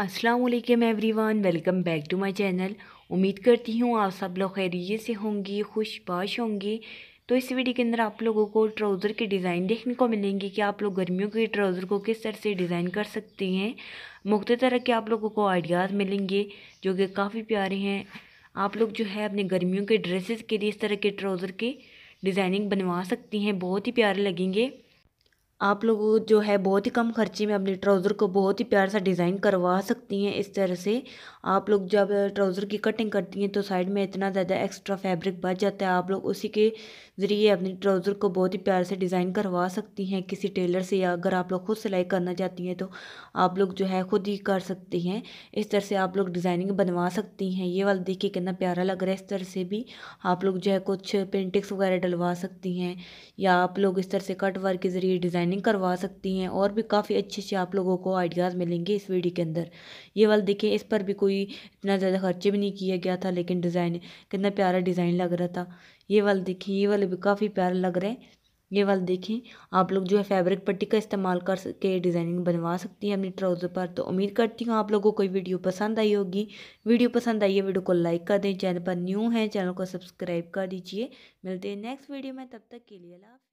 Aslam everyone welcome back to my channel उम्मीद करती हूँ आप सब लोग खैरियत से होंगी खुशबाश होंगे तो इस वीडियो के अंदर आप लोगों को ट्राउज़र के डिज़ाइन देखने को मिलेंगे कि आप लोग गर्मियों के ट्राउज़र को किस तरह से डिज़ाइन कर सकते हैं मुख्त तरह के आप लोगों को आइडियाज़ मिलेंगे जो कि काफ़ी प्यारे हैं आप लोग जो है अपने गर्मियों के ड्रेसेस के लिए इस तरह के ट्राउज़र के डिज़ाइनिंग बनवा सकती हैं बहुत ही प्यारे लगेंगे आप लोग जो है बहुत ही कम खर्चे में अपने ट्राउज़र को बहुत ही प्यार सा डिज़ाइन करवा सकती हैं इस तरह से आप लोग जब ट्राउज़र की कटिंग करती हैं तो साइड में इतना ज़्यादा एक्स्ट्रा फैब्रिक बच जाता है आप लोग उसी के ज़रिए अपने ट्राउज़र को बहुत ही प्यार से डिज़ाइन करवा सकती हैं किसी टेलर से या अगर आप लोग खुद सिलाई करना चाहती हैं तो आप लोग जो है खुद ही कर सकती हैं इस तरह से आप लोग डिज़ाइनिंग बनवा सकती हैं ये वाला देखिए कितना प्यारा लग रहा है इस तरह से भी आप लोग जो है कुछ पेंटिंग्स वगैरह डलवा सकती हैं या आप लोग इस तरह से कट वर्क के ज़रिए डिज़ाइन डिज़ाइनिंग करवा सकती हैं और भी काफ़ी अच्छे अच्छे आप लोगों को आइडियाज़ मिलेंगे इस वीडियो के अंदर ये वाला देखिए इस पर भी कोई इतना ज़्यादा खर्चे भी नहीं किया गया था लेकिन डिज़ाइन कितना प्यारा डिज़ाइन लग रहा था ये वाला देखिए ये वाले भी काफ़ी प्यारा लग रहे हैं ये वाला देखें आप लोग जो है फैब्रिक पट्टी का इस्तेमाल कर के डिज़ाइनिंग बनवा सकती हैं अपनी ट्राउज़र पर तो उम्मीद करती हूँ आप लोगों को वीडियो पसंद आई होगी वीडियो पसंद आई है वीडियो को लाइक कर दें चैनल पर न्यू है चैनल को सब्सक्राइब कर दीजिए मिलते हैं नेक्स्ट वीडियो में तब तक के लिए लाभ